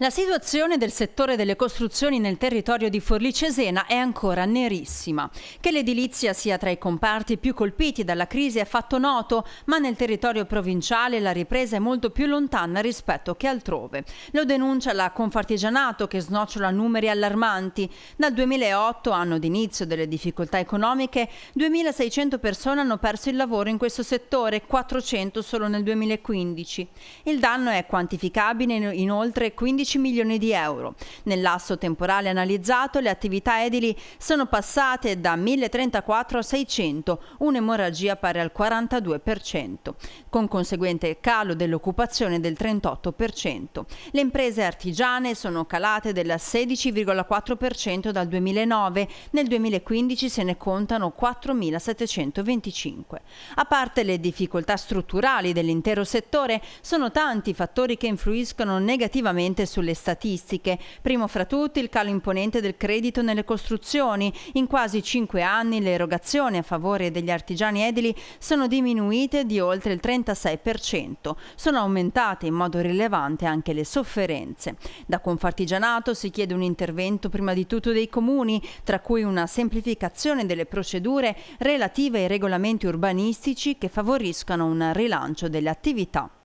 La situazione del settore delle costruzioni nel territorio di Forlì Cesena è ancora nerissima. Che l'edilizia sia tra i comparti più colpiti dalla crisi è fatto noto, ma nel territorio provinciale la ripresa è molto più lontana rispetto che altrove. Lo denuncia la Confartigianato che snocciola numeri allarmanti. Dal 2008, anno d'inizio delle difficoltà economiche, 2.600 persone hanno perso il lavoro in questo settore, 400 solo nel 2015. Il danno è quantificabile in oltre 15 15 milioni di euro. Nell'asso temporale analizzato le attività edili sono passate da 1034 a 600, un'emorragia pari al 42%, con conseguente calo dell'occupazione del 38%. Le imprese artigiane sono calate del 16,4% dal 2009, nel 2015 se ne contano 4.725. A parte le difficoltà strutturali dell'intero settore, sono tanti i fattori che influiscono negativamente sulle statistiche, primo fra tutti il calo imponente del credito nelle costruzioni. In quasi cinque anni le erogazioni a favore degli artigiani edili sono diminuite di oltre il 36%. Sono aumentate in modo rilevante anche le sofferenze. Da Confartigianato si chiede un intervento prima di tutto dei comuni, tra cui una semplificazione delle procedure relative ai regolamenti urbanistici che favoriscano un rilancio delle attività.